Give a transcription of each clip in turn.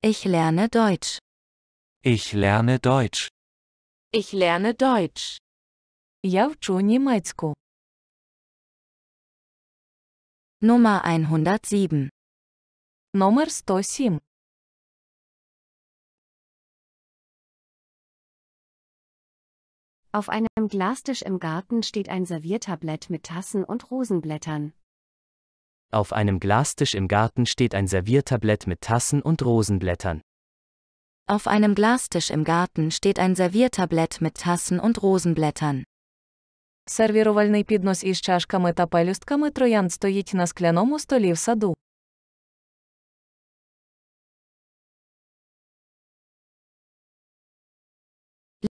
Ich lerne Deutsch. Ich lerne Deutsch. Ich lerne Deutsch. Я вчу німецьку. Nummer 107. Номер 107. Auf einem Glastisch im Garten steht ein Serviertablett mit Tassen und Rosenblättern. Auf einem Glastisch im Garten steht ein Serviertablett mit Tassen und Rosenblättern. Auf einem Glastisch im Garten steht ein Serviertablett mit Tassen und Rosenblättern. Сервірувальний піднос із чашками та пелюстками троянд стоїть на скляному столі в саду.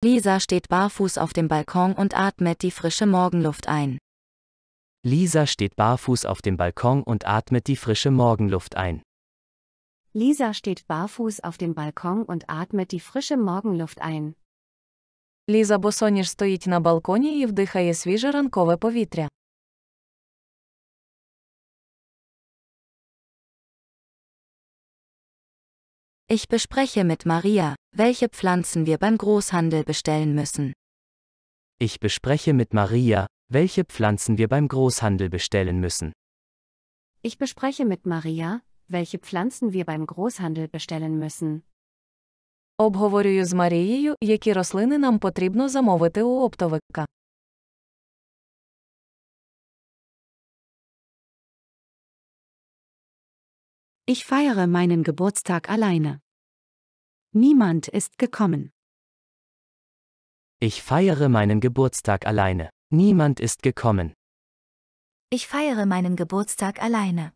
Lisa steht barfuß auf dem Balkon und atmet die frische Morgenluft ein. Lisa steht barfuß auf dem Balkon und atmet die frische Morgenluft ein. Lisa steht barfuß auf dem Balkon und atmet die frische Morgenluft ein. Ліза босоніж стоїть на балконі і вдихає свіже ранкове повітря. Ich bespreche mit Maria, welche Pflanzen wir beim Großhandel bestellen müssen. Ich bespreche mit Maria, welche Pflanzen wir beim Großhandel bestellen müssen. Ich bespreche mit Maria, welche Pflanzen wir beim Großhandel bestellen müssen. Обговорюю з Марією, які рослини нам потрібно замовити у оптовика. Ich feiere meinen Geburtstag alleine. Niemand ist gekommen. Ich feiere meinen Geburtstag alleine. Niemand ist gekommen. Ich feiere meinen Geburtstag alleine.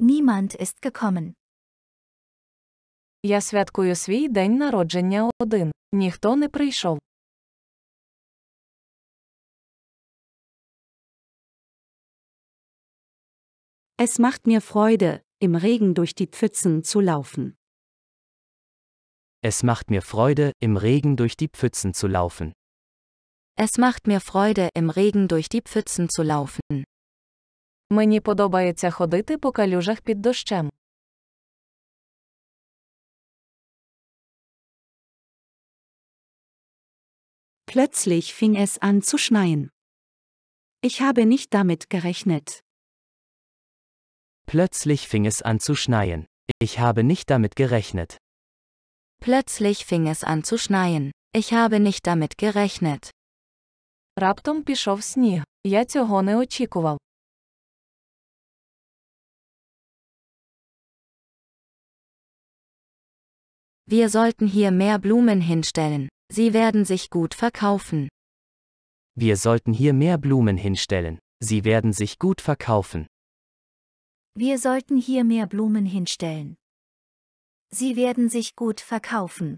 Niemand ist gekommen. Я святкую свій день народження один. Ніхто не прийшов. Es macht mir Freude, im Regen durch die Pfützen zu laufen. Es macht mir Freude, im Regen durch die Pfützen zu laufen. Es macht mir Freude, im Regen durch die Pfützen zu laufen. Мені подобається ходити по калюжах під дощем. Plötzlich fing es an zu schneien. Ich habe nicht damit gerechnet. Plötzlich fing es an zu schneien. Ich habe nicht damit gerechnet. Plötzlich fing es an zu schneien. Ich habe nicht damit gerechnet. Раптом пішов сніг. Я цього не очікував. Wir sollten hier mehr Blumen hinstellen. Sie werden sich gut verkaufen. Wir sollten hier mehr Blumen hinstellen. Sie werden sich gut verkaufen. Wir sollten hier mehr Blumen hinstellen. Sie werden sich gut verkaufen.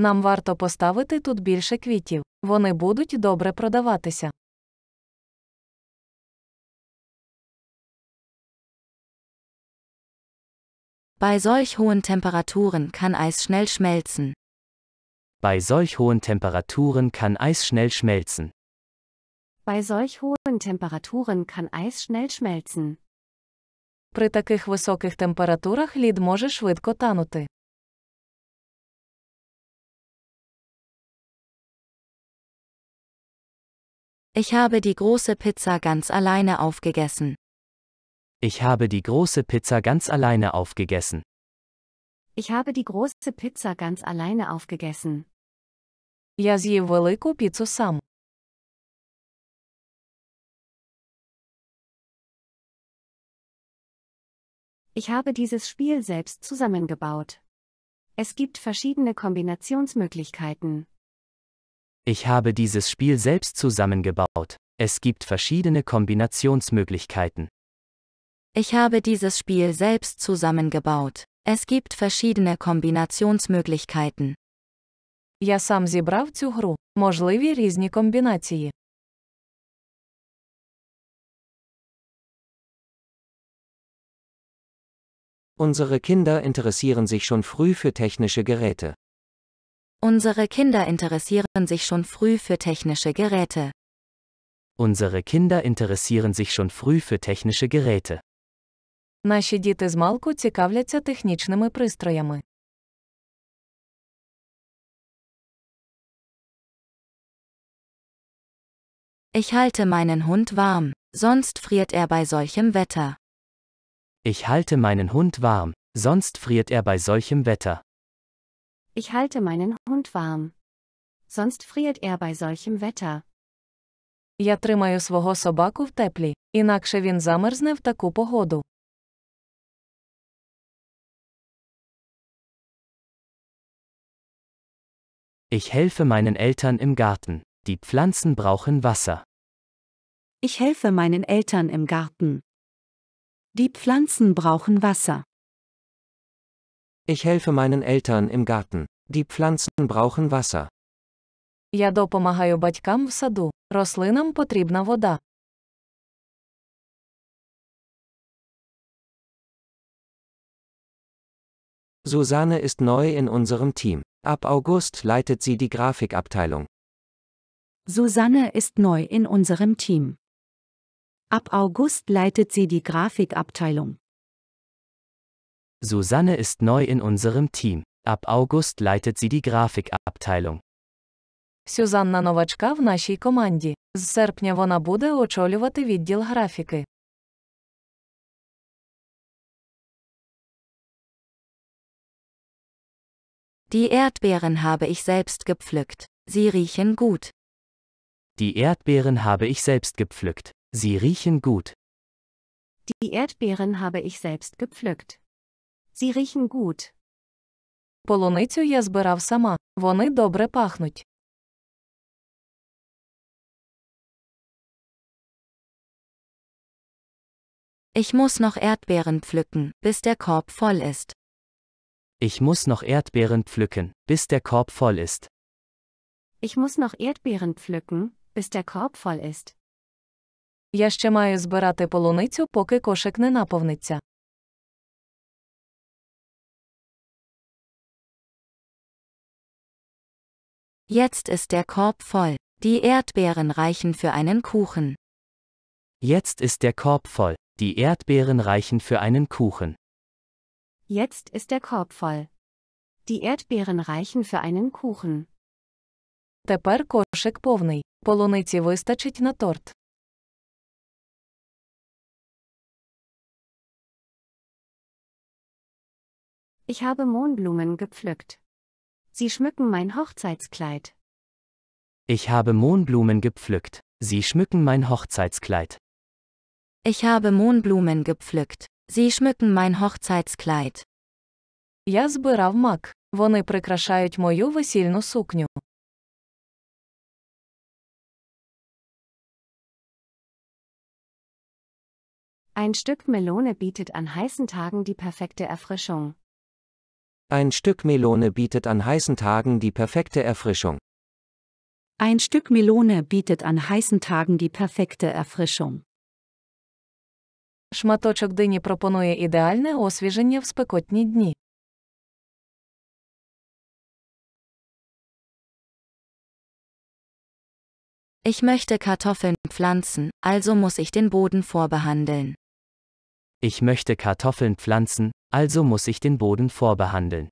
Нам варто поставити тут більше квітів, вони будуть добре продаватися. Bei solch hohen Temperaturen kann Eis schnell schmelzen. Bei solch hohen Temperaturen kann Eis schnell schmelzen. Bei solch hohen Temperaturen kann Eis schnell schmelzen. При таких високих температурах лід може швидко танути. Ich habe die große Pizza ganz alleine aufgegessen. Ich habe die große Pizza ganz alleine aufgegessen. Ich habe die große Pizza ganz alleine aufgegessen. Я з'їв велику піцу сам. Ich habe dieses Spiel selbst zusammengebaut. Es gibt verschiedene Kombinationsmöglichkeiten. Ich habe dieses Spiel selbst zusammengebaut. Es gibt verschiedene Kombinationsmöglichkeiten. Ich habe dieses Spiel selbst zusammengebaut. Es gibt verschiedene Kombinationsmöglichkeiten. Я сам зібрав цю гру. Можливі різні комбінації. Unsere Kinder interessieren sich schon früh für technische Geräte. Unsere Kinder interessieren sich schon früh für technische Geräte. Unsere Kinder interessieren sich schon früh für technische Geräte. Наші діти змалку цікавляться технічними пристроями. Ich halte meinen Hund warm, sonst friert er bei solchem Wetter. Ich halte meinen Hund warm, sonst friert er bei solchem Wetter. Ich halte meinen Hund warm. Sonst friert er bei solchem Wetter. Я тримаю свого собаку в теплі, інакше він замерзне в таку погоду. Ich helfe meinen Eltern im Garten. Die Pflanzen brauchen Wasser. Ich helfe meinen Eltern im Garten. Die Pflanzen brauchen Wasser. Ich helfe meinen Eltern im Garten. Die Pflanzen brauchen Wasser. Я допомагаю батькам в саду. Рослинам потрібна вода. Susanne ist neu in unserem Team. Ab August leitet sie die Grafikabteilung. Susanne ist neu in unserem Team. Ab August leitet sie die Grafikabteilung. Susanne ist neu in unserem Team. Ab August leitet sie die Grafikabteilung. Susanna новачка в нашій команді. З серпня вона буде очолювати відділ графіки. Die Erdbeeren habe ich selbst gepflückt. Sie riechen gut. Die Erdbeeren habe ich selbst gepflückt. Sie riechen gut. Die Erdbeeren habe ich selbst gepflückt. Sie riechen gut. Полуницю я збирав сама. Вони добре пахнуть. Ich muss noch Erdbeeren pflücken, bis der Korb voll ist. Ich muss noch Erdbeeren pflücken, bis der Korb voll ist. Ich muss noch Erdbeeren pflücken, bis der Korb voll ist. Я ще маю збирати полуницю, поки кошик не наповниться. Jetzt ist der Korb voll. Die Erdbeeren reichen für einen Kuchen. Jetzt ist der Korb voll. Die Erdbeeren reichen für einen Kuchen. Jetzt ist der Korb voll. Die Erdbeeren reichen für einen Kuchen. Тепер кошик повний. Полуниці вистачить на торт. Ich habe Mohnblumen gepflückt. Sie schmücken mein Hochzeitskleid. Ich habe Mohnblumen gepflückt. Sie schmücken mein Hochzeitskleid. Ich habe Mohnblumen gepflückt. Sie schmücken mein Hochzeitskleid. Я збирав мак. Вони прикрашають мою весільну сукню. Ein Stück Melone bietet an heißen Tagen die perfekte Erfrischung. Ein Stück Melone bietet an heißen Tagen die perfekte Erfrischung. Ein Stück Melone bietet an heißen Tagen die perfekte Erfrischung. Шматочок дині пропонує ідеальне освіження в спекотні дні. Ich möchte Kartoffeln pflanzen, also muss ich den Boden vorbehandeln. Ich möchte Kartoffeln pflanzen, also muss ich den Boden vorbehandeln.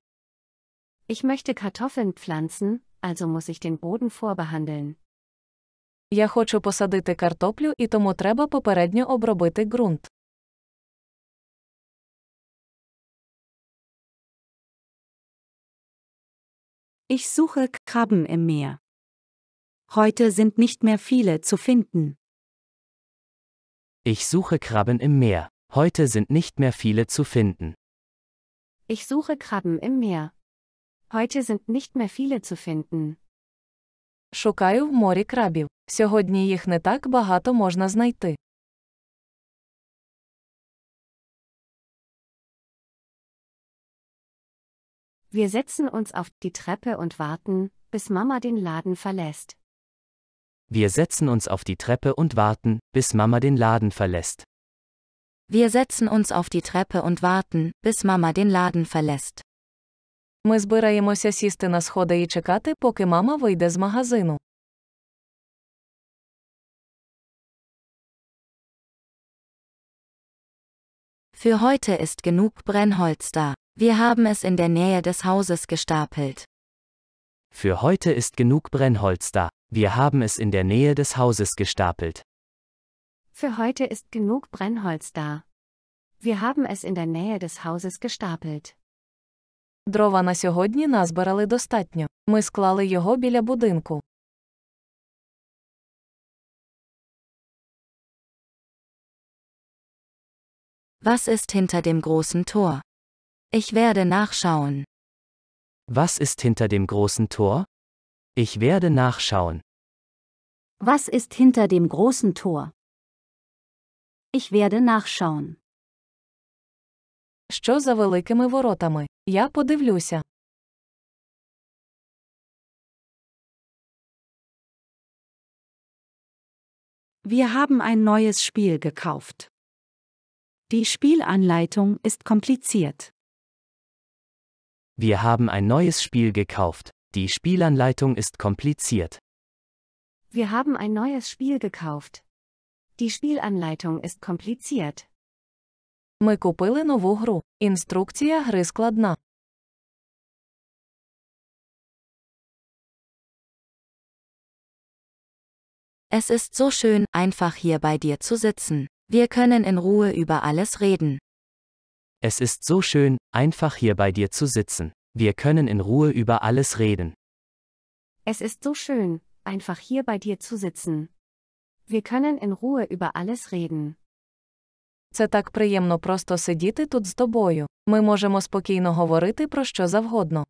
Ich möchte Kartoffeln pflanzen, also muss ich den Boden vorbehandeln. Я хочу посадити картоплю і тому треба попередньо обробити ґрунт. Ich suche Krabben im Meer. Heute sind nicht mehr viele zu finden. Ich suche Krabben im Meer. Heute sind nicht mehr viele zu finden. Ich suche Krabben im Meer. Heute sind nicht mehr viele zu finden. Шукаю в морі крабів. Сьогодні їх не так багато можна знайти. Wir setzen uns auf die Treppe und warten, bis Mama den Laden verlässt. Wir setzen uns auf die Treppe und warten, bis Mama den Laden verlässt. Wir setzen uns auf die Treppe und warten, bis Mama den Laden verlässt. Ми збираємося сісти на сходи і чекати, поки мама вийде з магазину. Für heute ist genug Brennholz da. Wir haben es in der Nähe des Hauses gestapelt. Für heute ist genug Brennholz da. Wir haben es in der Nähe des Hauses gestapelt. Für heute ist genug Brennholz da. Wir haben es in der Nähe des Hauses gestapelt. Дрова на сьогодні назбирали достатньо. Ми склали його біля будинку. Was ist hinter dem großen Tor? Ich werde nachschauen. Was ist hinter dem großen Tor? Ich werde nachschauen. Was ist hinter dem großen Tor? Ich werde nachschauen. Що за великими воротами? Я подивлюся. Wir haben ein neues Spiel gekauft. Die Spielanleitung ist kompliziert. Wir haben ein neues Spiel gekauft. Die Spielanleitung ist kompliziert. Wir haben ein neues Spiel gekauft. Die Spielanleitung ist kompliziert. Ми купили нову гру. Інструкція гри складна. Es ist so schön, einfach hier bei dir zu sitzen. Wir können in Ruhe über alles reden. Es ist so schön, einfach hier bei dir zu sitzen. Wir können in Ruhe über alles reden. Es ist so schön, einfach hier bei dir zu sitzen. Wir können in Ruhe über alles reden. Це так приємно просто сидіти тут з тобою. Ми можемо спокійно говорити про що завгодно.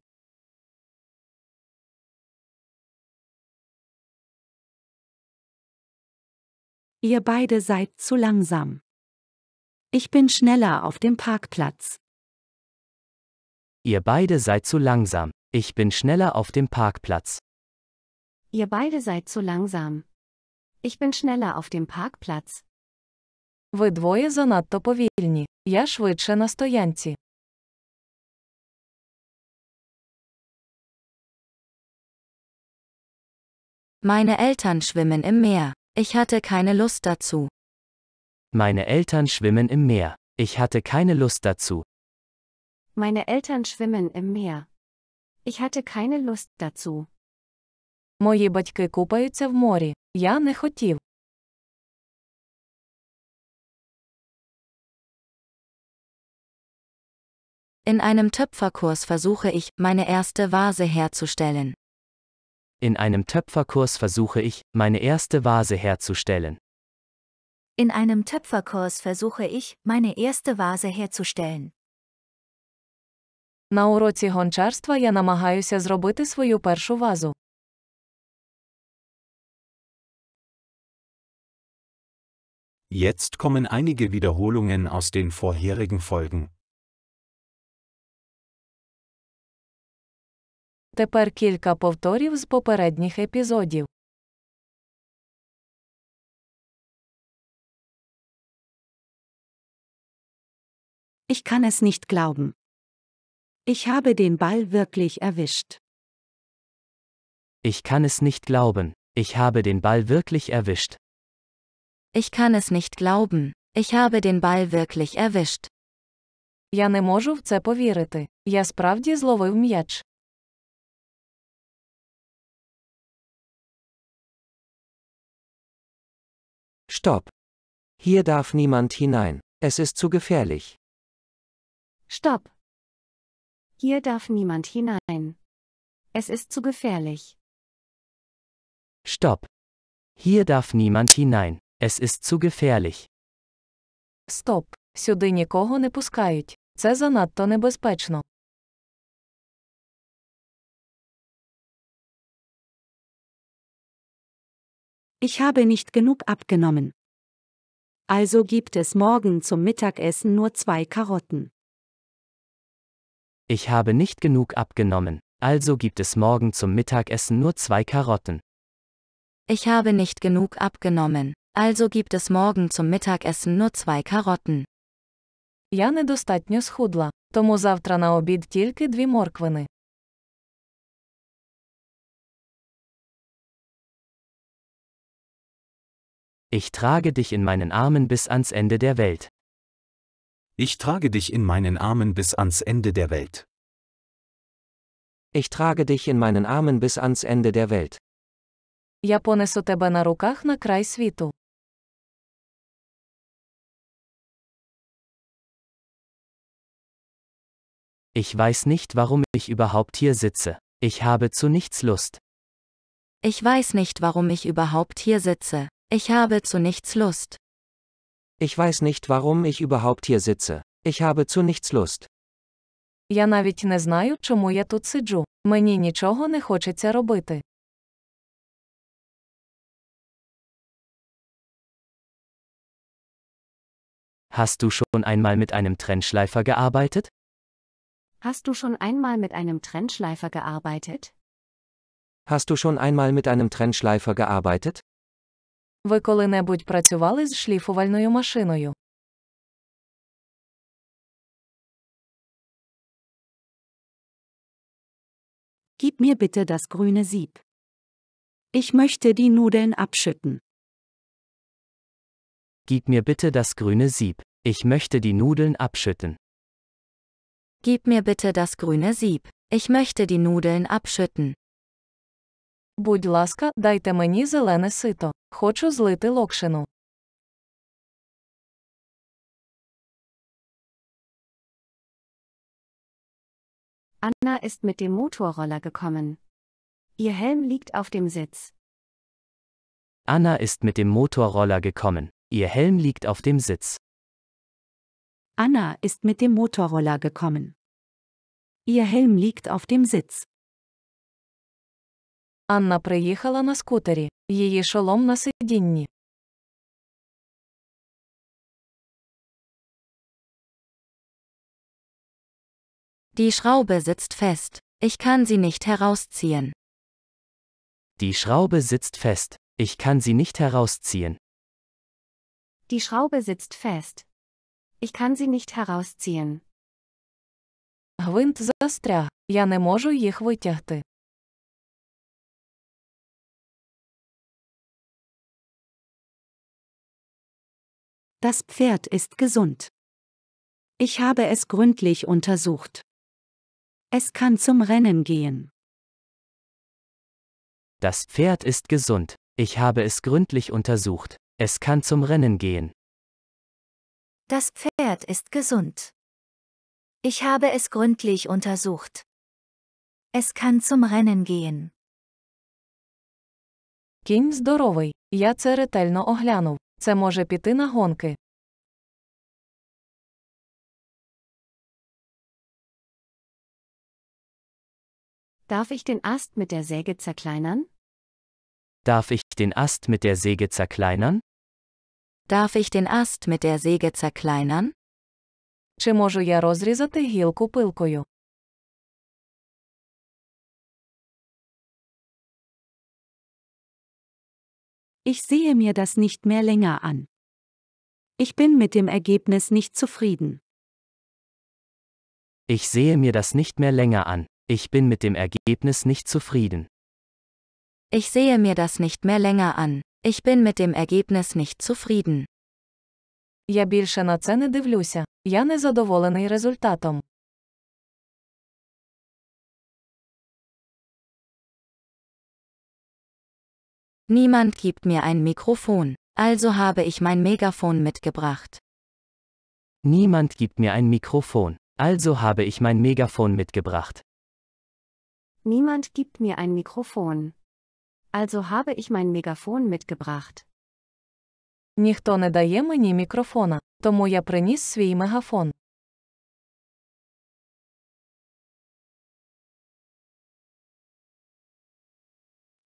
Ihr beide seid zu langsam. Ich bin schneller auf dem Parkplatz. Ihr beide seid zu langsam. Ich bin schneller auf dem Parkplatz. Ihr beide seid zu langsam. Ich bin schneller auf dem Parkplatz. Ви двоє занадто повільні. Я швидше на стоянці. Meine Eltern schwimmen im Meer. Ich hatte keine Lust dazu. Meine Eltern schwimmen im Meer. Ich hatte keine Lust dazu. Meine Eltern schwimmen im Meer. Ich hatte keine Lust dazu. Мої батьки купаються в морі. Я не хотів. In einem Töpferkurs versuche ich, meine erste Vase herzustellen. In einem Töpferkurs versuche ich, meine erste Vase herzustellen. In einem Töpferkurs versuche ich, meine erste Vase herzustellen. На уроці гончарства я намагаюся зробити свою першу вазу. Jetzt kommen einige Wiederholungen aus den vorherigen Folgen. Тепер кілька повторів з попередніх епізодів. Ich kann es nicht glauben. Ich habe den Ball wirklich erwischt. Ich kann es nicht glauben. Ich habe den Ball wirklich erwischt. Ich kann es nicht glauben. Ich habe den Ball wirklich erwischt. Я не можу в це повірити. Я справді зловив м'яч. Stopp. Hier darf niemand hinein. Es ist zu gefährlich. Stopp. Hier darf niemand hinein. Es ist zu gefährlich. Stopp. Hier darf niemand hinein. Es ist zu gefährlich. Стоп. Сюди нікого не пускають. Це занадто небезпечно. Ich habe nicht genug abgenommen. Also gibt es morgen zum Mittagessen nur zwei Karotten. Ich habe nicht genug abgenommen. Also gibt es morgen zum Mittagessen nur zwei Karotten. Ich habe nicht genug abgenommen also gibt es morgen zum Mittagessen nur zwei Karotten. Я недостатньо схудла, тому завтра на обід тільки дві морквини. Ich trage dich in meinen Armen bis ans Ende der Welt. Ich trage dich in meinen Armen bis ans Ende der Welt. Ich trage dich in meinen Armen bis ans Ende der Welt. Я понесу тебе на руках на край світу. Ich weiß nicht, warum ich überhaupt hier sitze. Ich habe zu nichts Lust. Ich weiß nicht, warum ich überhaupt hier sitze. Ich habe zu nichts Lust. Ich weiß nicht, warum ich überhaupt hier sitze. Ich habe zu nichts Lust. Я навіть не знаю, чому я тут сиджу. Мені нічого не хочеться робити. Hast du schon einmal mit einem Trennschleifer gearbeitet? Hast du schon einmal mit einem Trennschleifer gearbeitet? Hast du schon einmal mit einem Trennschleifer gearbeitet? Ви коли-небудь працювали з шліфувальною машиною? Gib mir bitte das grüne Sieb. Ich möchte die Nudeln abschütten. Gib mir bitte das grüne Sieb. Ich möchte die Nudeln abschütten. Gib mir bitte das grüne Sieb. Ich möchte die Nudeln abschütten. Будь ласка, дайте мені зелене сито. Хочу злити локшину. Anna ist mit dem Motorroller gekommen. Ihr Helm liegt auf dem Sitz. Anna ist mit dem Motorroller gekommen. Ihr Helm liegt auf dem Sitz. Anna ist mit dem Motorroller gekommen. Ihr Helm liegt auf dem Sitz. Anna приїхала на скутері. Її шолом на сидінні. Die Schraube sitzt fest. Ich kann sie nicht herausziehen. Die Schraube sitzt fest. Ich kann sie nicht herausziehen. Die Schraube sitzt fest. Ich kann sie nicht herausziehen. Гвинт застряг, я не можу їх витягти. Das Pferd ist gesund. Ich habe es gründlich untersucht. Es kann zum Rennen gehen. Das Pferd ist gesund. Ich habe es gründlich untersucht. Es kann zum Rennen gehen. Das Pferd ist gesund. Ich habe es gründlich untersucht. Es kann zum Rennen gehen. Кінь здоровий, я це ретельно оглянув. Це може піти на гонки. Darf ich den Ast mit der Säge zerkleinern? Darf ich den Ast mit der Säge zerkleinern? Darf ich den Ast mit der Säge zerkleinern? Чи можу я розрізати гілку пилкою? Ich sehe mir das nicht mehr länger an. Ich bin mit dem Ergebnis nicht zufrieden. Ich sehe mir das nicht mehr länger an. Ich bin mit dem Ergebnis nicht zufrieden. Ich sehe mir das nicht mehr länger an. Ich bin mit dem Ergebnis nicht zufrieden. Я більше на це не дивлюся, я незадоволений результатом. Niemand gibt mir ein Mikrofon, also habe ich mein Megafon mitgebracht. Niemand gibt mir ein Mikrofon, also habe ich mein Megafon mitgebracht. Niemand gibt mir ein Mikrofon. Also habe ich mein Megafon mitgebracht. Ніхто не дає мені мікрофона, тому я приніс свій мегафон.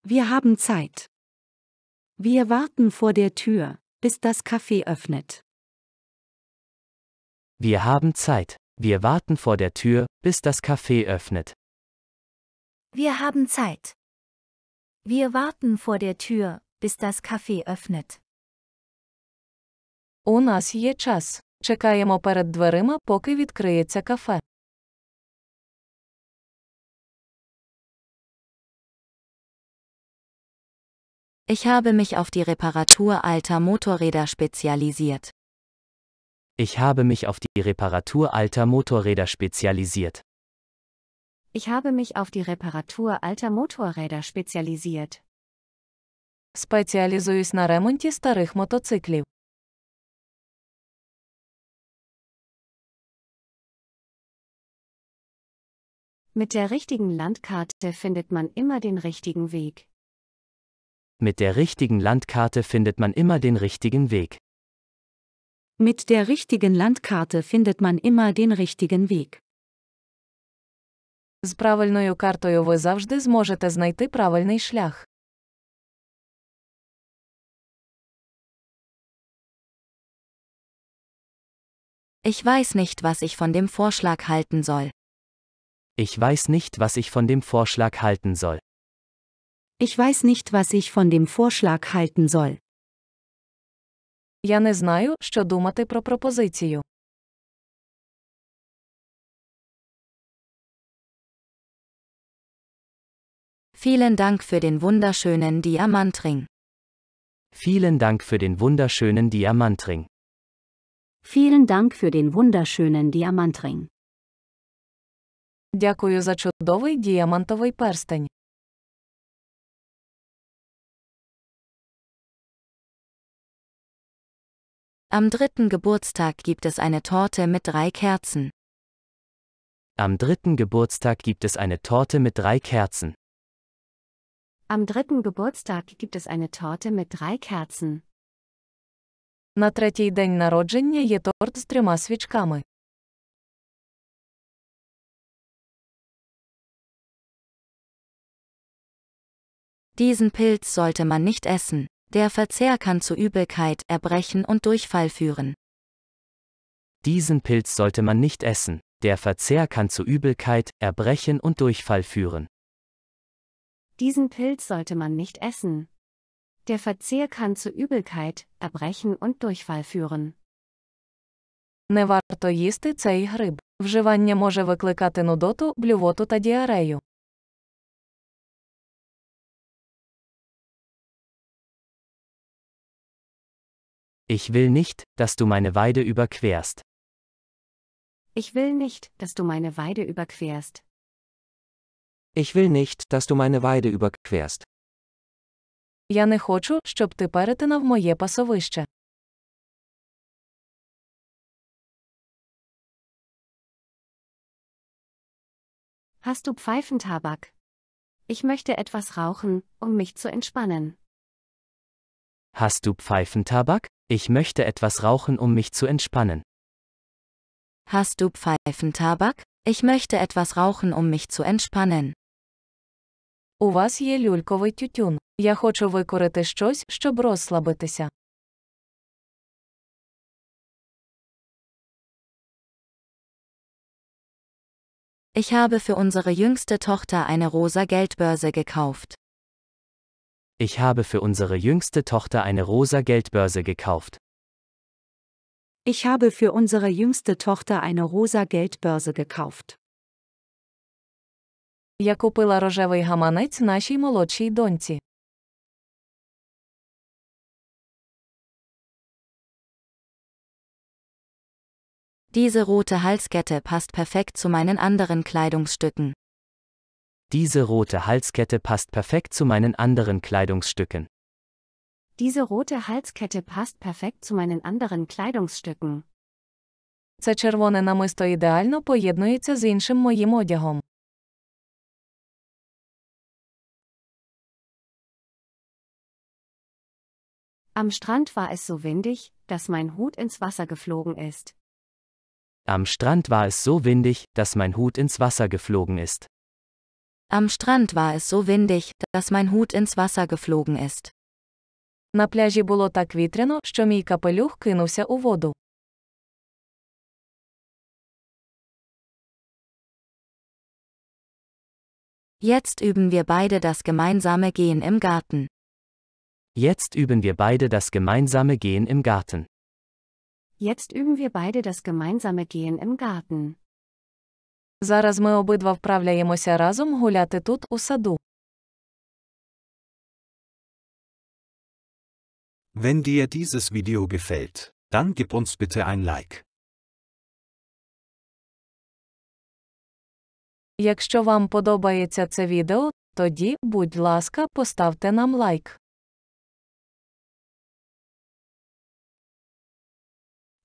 Wir haben Zeit. Wir warten vor der Tür, bis das Café öffnet. Wir haben Zeit. Wir warten vor der Tür, bis das Café öffnet. Wir haben Zeit. Wir warten vor der Tür, bis das Café öffnet. У нас є час. Чекаємо перед дверима, поки відкриється кафе. Ich habe mich auf die Reparatur alter Motorräder spezialisiert. Ich habe mich auf die Reparatur alter Motorräder spezialisiert. Ich habe mich auf die Reparatur alter Motorräder spezialisiert. Спеціалізуюсь на ремонті старих мотоциклів. Mit der richtigen Landkarte findet man immer den richtigen Weg. Mit der richtigen Landkarte findet man immer den richtigen Weg. Mit der richtigen Landkarte findet man immer den richtigen Weg. З правильною картою ви завжди зможете знайти правильний шлях. Ich weiß nicht, was ich von dem Vorschlag halten soll. Ich weiß nicht, was ich von dem Vorschlag halten soll. Ich weiß nicht, was ich von dem Vorschlag halten soll. Я не знаю, що думати про пропозицію. Vielen Dank für den wunderschönen Diamantring. Vielen Dank für den wunderschönen Diamantring. Vielen Dank für den wunderschönen Diamantring. Дякую за чудовий діамантовий перстень. Am dritten Geburtstag gibt es eine Torte mit drei Kerzen. Am dritten Geburtstag gibt es eine Torte mit drei Kerzen. Am dritten Geburtstag gibt es eine Torte mit drei Kerzen. На третій день народження є торт з трьома свічками. Diesen Pilz sollte man nicht essen, der Verzehr kann zu Übelkeit, Erbrechen und Durchfall führen. Diesen Pilz sollte man nicht essen, der Verzehr kann zu Übelkeit, Erbrechen und Durchfall führen. Diesen Pilz sollte man nicht essen. Der Verzehr kann zu Übelkeit, Erbrechen und Durchfall führen. Не варто їсти цей гриб. Вживання може викликати нудоту, блювоту та діарею. Ich will nicht, dass du meine Weide überquerst. Ich will nicht, dass du meine Weide überquerst. Ich will nicht, dass du meine Weide überquerst. Я не хочу, щоб ти перетинав моє пасовище. Hast du Pfeifentabak? Ich möchte etwas rauchen, um mich zu entspannen. Hast du Pfeifentabak? Ich möchte etwas rauchen, um mich zu entspannen. Hast du Pfeifentabak? Ich möchte etwas rauchen, um mich zu entspannen. У вас є люльковий тютюн. Я хочу викорити щось, щоб розслабитися. Ich habe für unsere jüngste Tochter eine rosa Geldbörse gekauft. Ich habe für unsere jüngste Tochter eine rosa Geldbörse gekauft. Ich habe für unsere jüngste Tochter eine rosa Geldbörse gekauft. Я купила рожевий гаманець нашій молодшій доньці. Diese rote Halskette passt perfekt zu meinen anderen Kleidungsstücken. Diese rote Halskette passt perfekt zu meinen anderen Kleidungsstücken. Diese rote Halskette passt perfekt zu meinen anderen Kleidungsstücken. Це червоне намисто ідеально поєднується з іншим моїм одягом. Am Strand war es so windig, dass mein Hut ins Wasser geflogen ist. Am Strand war es so windig, dass mein Hut ins Wasser geflogen ist. Am Strand war es so windig, dass mein Hut ins Wasser geflogen ist. На пляжі було так вітряно, що мій капелюх кинувся у воду. Jetzt üben wir beide das gemeinsame Gehen im Garten. Jetzt üben wir beide das gemeinsame Gehen im Garten. Jetzt üben wir beide das gemeinsame Gehen im Garten. Зараз ми обидва вправляємося разом гуляти тут у саду. Wenn dir dieses Video gefällt, dann gib uns bitte ein Like. Якщо вам подобається це відео, тоді, будь ласка, поставте нам лайк.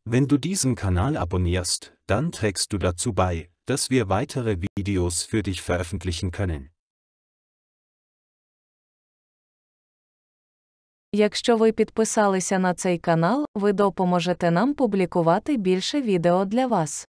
Wenn du diesen Kanal abonnierst, dann trägst du dazu bei, dass wir weitere Videos für dich veröffentlichen können. Якщо ви підписалися на цей канал, ви допоможете нам публікувати більше відео для вас.